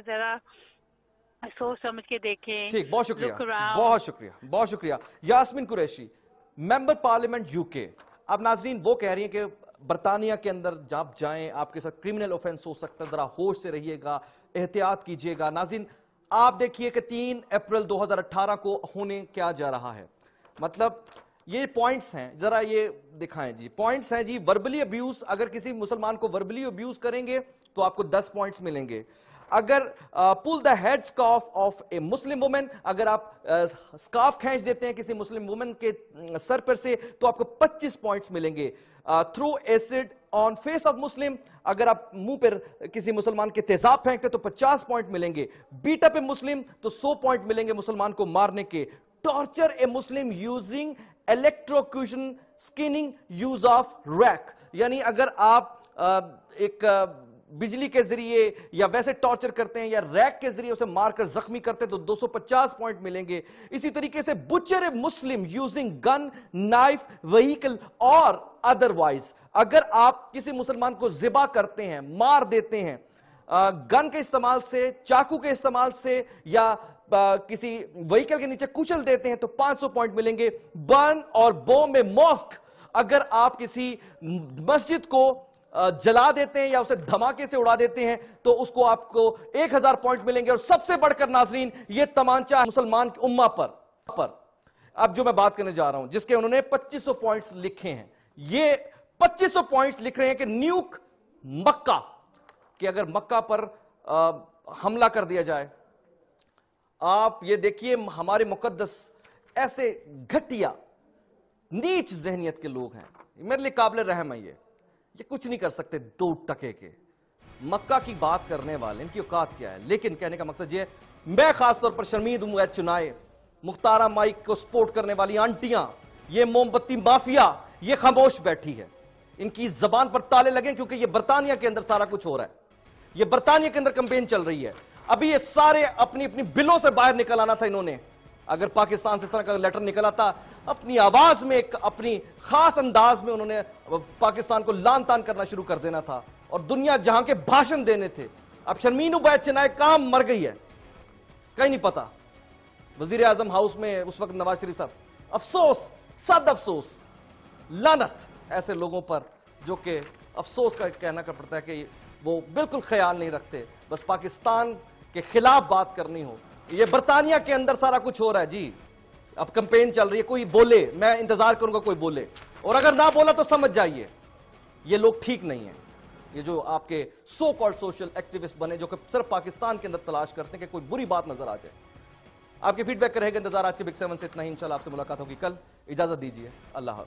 जरा सोच समझ के देखें ठीक बहुत शुक्रिया बहुत शुक्रिया बहुत शुक्रिया Yasmin Qureshi member parliament UK अब नाजरीन वो कह रही है कि बरतानिया के अंदर जब जाएं आपके साथ क्रिमिनल ऑफेंस हो सकता है जरा होश से रहिएगा एहतियात कीजिएगा नाजिन आप देखिए कि तीन अप्रैल 2018 को होने क्या जा रहा है मतलब ये पॉइंट्स हैं जरा ये दिखाएं जी पॉइंट्स हैं जी वर्बली अब्यूज अगर किसी मुसलमान को वर्बली अब्यूज करेंगे तो आपको 10 पॉइंट्स मिलेंगे अगर pull the head scarf off a Muslim women अगर आप स्काफ खींच देते हैं किसी मुस्लिम वुमेन के सर पर से तो आपको 25 पॉइंट्स मिलेंगे throw acid on face of Muslim अगर आप मुंह पर किसी मुसलमान के तेजाब फेंकते तो 50 पॉइंट मिलेंगे बीट अप ए मुस्लिम तो 100 पॉइंट मिलेंगे मुसलमान को मारने के torture a Muslim using electrocution skinning use of rack यानी अगर आप एक बिजली के जरिए या वैसे टॉर्चर करते हैं या रैक के जरिए उसे मारकर जख्मी करते हैं तो 250 पॉइंट मिलेंगे इसी तरीके से butcher Muslim using gun knife vehicle और अदरवाइज अगर आप किसी मुसलमान को जिबा करते हैं मार देते हैं गन के इस्तेमाल से चाकू के इस्तेमाल से या किसी वहीकल के नीचे कुचल देते हैं तो 500 पॉइंट मिलेंगे बर्न और बो में मॉस्क अगर आप किसी मस्जिद को जला देते हैं या उसे धमाके से उड़ा देते हैं तो उसको आपको एक हजार पॉइंट मिलेंगे और सबसे बढ़कर नाजरीन ये तमांचा मुसलमान की उम्मा पर पर अब जो मैं बात करने जा रहा हूं जिसके उन्होंने 2500 पॉइंट्स लिखे हैं ये 2500 पॉइंट्स लिख रहे हैं कि न्यूक मक्का कि अगर मक्का पर आ, हमला कर दिया जाए आप ये देखिए हमारे मुकदस ऐसे घटिया नीच जहनीत के लोग हैं मेरे लिए काबिल रहम है ये ये कुछ नहीं कर सकते दो टके के मक्का की बात करने वाले इनकी औकात क्या है लेकिन कहने का मकसद ये मैं खासतौर पर शर्मीद हूं चुनाए मुख्तारा माइक को सपोर्ट करने वाली आंटियां ये मोमबत्ती माफिया ये खामोश बैठी है इनकी जबान पर ताले लगे क्योंकि ये बर्तानिया के अंदर सारा कुछ हो रहा है ये बर्तानिया के अंदर कंपेन चल रही है अभी ये सारे अपनी अपनी बिलों से बाहर निकल आना था इन्होंने अगर पाकिस्तान से इस तरह का लेटर निकला था अपनी आवाज में एक अपनी खास अंदाज में उन्होंने पाकिस्तान को लान तान करना शुरू कर देना था और दुनिया जहां के भाषण देने थे अब शर्मीन उबैद चनाए काम मर गई है कहीं नहीं पता वजीर आजम हाउस में उस वक्त नवाज शरीफ साहब अफसोस सद अफसोस लानत ऐसे लोगों पर जो कि अफसोस का कहना का पड़ता है कि वो बिल्कुल ख्याल नहीं रखते बस पाकिस्तान के खिलाफ बात करनी हो ये बरतानिया के अंदर सारा कुछ हो रहा है जी अब कंपेन चल रही है कोई बोले मैं इंतजार करूंगा कोई बोले और अगर ना बोला तो समझ जाइए ये लोग ठीक नहीं है ये जो आपके सो कॉल्ड सोशल एक्टिविस्ट बने जो कि सिर्फ पाकिस्तान के अंदर तलाश करते हैं कि कोई बुरी बात नजर आ जाए आपके फीडबैक रहेगा इंतजार आज के बिग सेवन से इतना ही इंशाल्लाह आपसे मुलाकात होगी कल इजाजत दीजिए अल्लाह